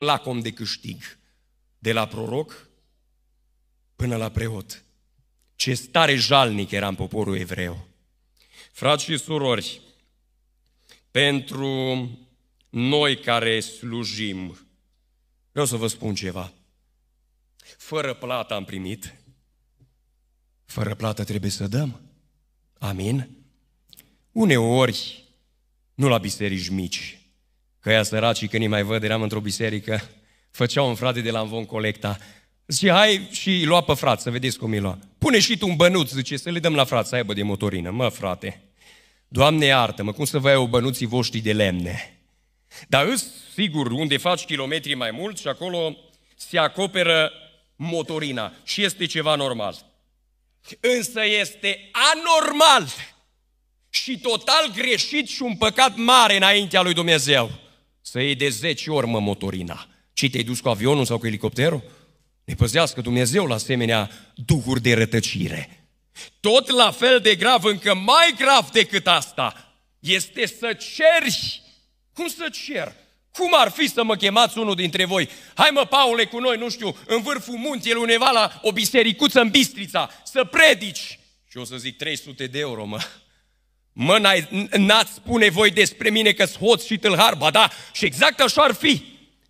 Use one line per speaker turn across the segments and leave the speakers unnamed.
lacom de câștig, de la proroc până la preot. Ce stare jalnic era în poporul evreu. Frați și surori, pentru noi care slujim, vreau să vă spun ceva. Fără plată am primit, fără plată trebuie să dăm. Amin? Uneori, nu la biserici mici, că ea săraci când îi mai văd, eram într-o biserică, făceau un frate de la Învon Colecta. Zice, hai și lua pe frate, să vedeți cum îi lua. Pune și tu un bănuț, zice, să le dăm la frate? să aibă de motorină. Mă, frate, Doamne iartă-mă, cum să vă iau bănuții voștri de lemne? Dar îs, sigur, unde faci kilometri mai mult și acolo se acoperă motorina și este ceva normal. Însă este anormal și total greșit și un păcat mare înaintea lui Dumnezeu să iei de 10 ori, mă, motorina. Ce te-ai dus cu avionul sau cu elicopterul? Ne păzească Dumnezeu la asemenea duhuri de rătăcire. Tot la fel de grav, încă mai grav decât asta, este să ceri. Cum să cer? Cum ar fi să mă chemați unul dintre voi? Hai mă, Paule, cu noi, nu știu, în vârful munții, undeva la o bisericuță în Bistrița, să predici. Și o să zic 300 de euro, mă. Mă, n-ați spune voi despre mine că hoț și tâlhar, ba da, și exact așa ar fi.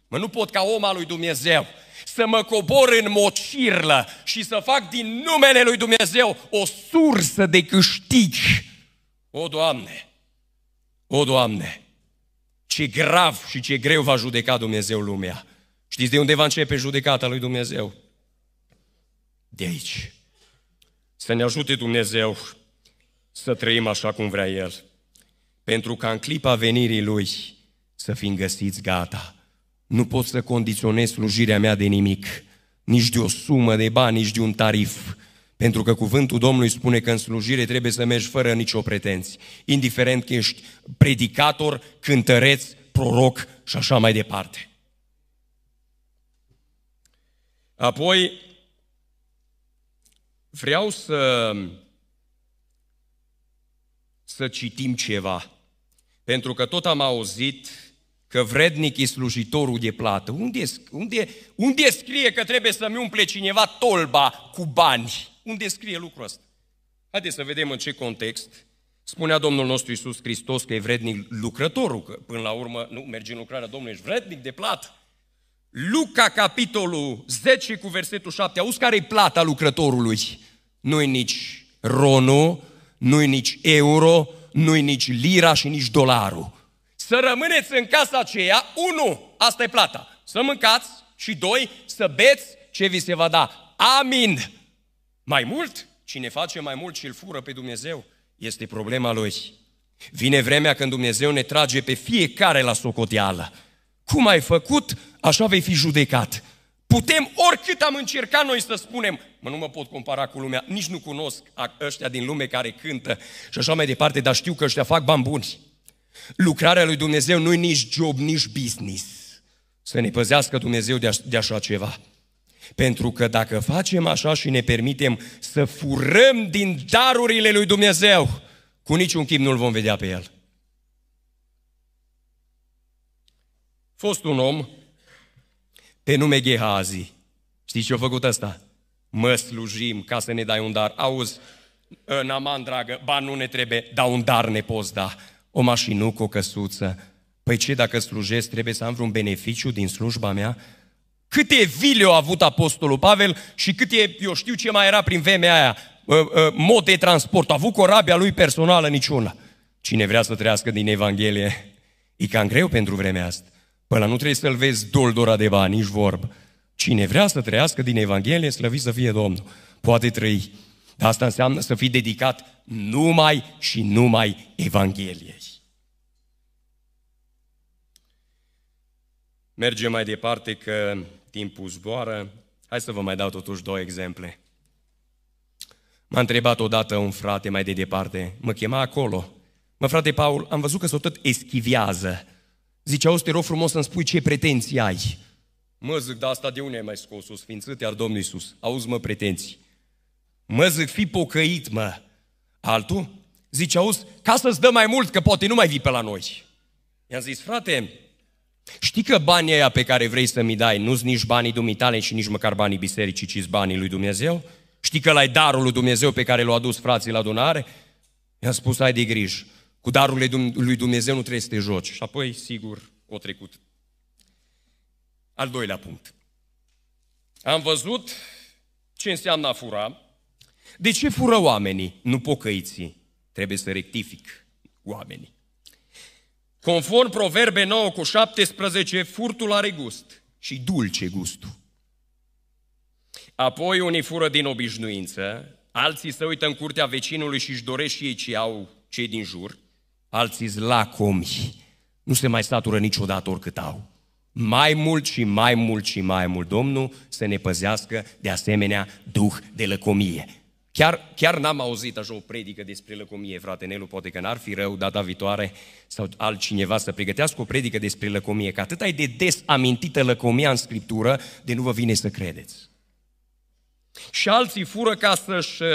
Mă, nu pot ca om al lui Dumnezeu să mă cobor în mocirlă și să fac din numele lui Dumnezeu o sursă de câștigi. O, Doamne! O, Doamne! Ce grav și ce greu va judeca Dumnezeu lumea. Știți de unde va începe judecata lui Dumnezeu? De aici. Să ne ajute Dumnezeu să trăim așa cum vrea El, pentru ca în clipa venirii Lui să fim găsiți gata. Nu pot să condiționez slujirea mea de nimic, nici de o sumă de bani, nici de un tarif, pentru că cuvântul Domnului spune că în slujire trebuie să mergi fără nicio pretenție, indiferent că ești predicator, cântăreț, proroc și așa mai departe. Apoi, vreau să să citim ceva. Pentru că tot am auzit că vrednic e slujitorul de plată. Unde, unde, unde scrie că trebuie să-mi umple cineva tolba cu bani? Unde scrie lucrul ăsta? Haideți să vedem în ce context spunea Domnul nostru Isus Hristos că e vrednic lucrătorul, că până la urmă nu mergi în lucrarea Domnului, ești vrednic de plată. Luca, capitolul 10 cu versetul 7, auzi care e plata lucrătorului? Nu-i nici ronul, nu-i nici euro, nu-i nici lira și nici dolarul. Să rămâneți în casa aceea, unu, asta e plata, să mâncați și doi, să beți ce vi se va da. Amin! Mai mult? Cine face mai mult și îl fură pe Dumnezeu, este problema lui. Vine vremea când Dumnezeu ne trage pe fiecare la socoteală. Cum ai făcut, așa vei fi judecat. Putem, oricât am încercat noi să spunem, mă, nu mă pot compara cu lumea, nici nu cunosc ăștia din lume care cântă și așa mai departe, dar știu că ăștia fac bani buni. Lucrarea lui Dumnezeu nu-i nici job, nici business. Să ne păzească Dumnezeu de, de așa ceva. Pentru că dacă facem așa și ne permitem să furăm din darurile lui Dumnezeu, cu niciun chip nu-l vom vedea pe el. Fost un om pe nume Gehazi. Știi ce a făcut ăsta? Mă slujim ca să ne dai un dar. Auzi, ă, Naman, dragă, ba nu ne trebuie, dar un dar ne poți da. O cu o căsuță. Păi ce, dacă slujesc, trebuie să am vreun beneficiu din slujba mea? Câte vile a avut Apostolul Pavel și câte, eu știu ce mai era prin vremea aia, ă, ă, mod de transport. A avut corabia lui personală niciuna. Cine vrea să trăiască din Evanghelie, e cam greu pentru vremea asta la nu trebuie să-l vezi doldora de bani, nici vorbă. Cine vrea să trăiască din Evanghelie, slăvit să fie Domnul. Poate trăi. Dar asta înseamnă să fii dedicat numai și numai Evangheliei. Mergem mai departe că timpul zboară. Hai să vă mai dau totuși două exemple. M-a întrebat odată un frate mai de departe, mă chema acolo. Mă, frate Paul, am văzut că s-o tot eschivează. Zice, auzi, te rog frumos să-mi spui ce pretenții ai. Mă zic, dar asta de unde ai mai scos? O sfințit iar Domnul Iisus. Auzi, mă, pretenții. Mă zic, fi pocăit, mă. Altul? Zice, auzi, ca să-ți dă mai mult, că poate nu mai vii pe la noi. I-am zis, frate, știi că banii aia pe care vrei să mi dai nu-s nici banii dumitale și nici măcar banii bisericii, ci banii lui Dumnezeu? Știi că l-ai darul lui Dumnezeu pe care l-a adus frații la adunare? I-am spus, ai de grijă. Cu darul lui Dumnezeu nu trebuie să te joci. Și apoi, sigur, o trecut. Al doilea punct. Am văzut ce înseamnă a fura. De ce fură oamenii, nu pocăiții? Trebuie să rectific oamenii. Conform Proverbe 9 cu 17, furtul are gust și dulce gustul. Apoi unii fură din obișnuință, alții se uită în curtea vecinului și își doresc și ei ce au cei din jur – alții lacomi, nu se mai statură niciodată oricât au. Mai mult și mai mult și mai mult, Domnul, să ne păzească de asemenea duh de lăcomie. Chiar, chiar n-am auzit așa o predică despre lăcomie, frate Nelu, poate că n-ar fi rău data viitoare sau altcineva să pregătească o predică despre lăcomie, că atât ai de des amintită lăcomia în Scriptură, de nu vă vine să credeți. Și alții fură ca să-și uh,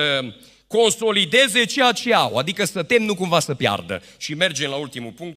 consolideze ceea ce au, adică să tem nu cumva să piardă. Și mergem la ultimul punct,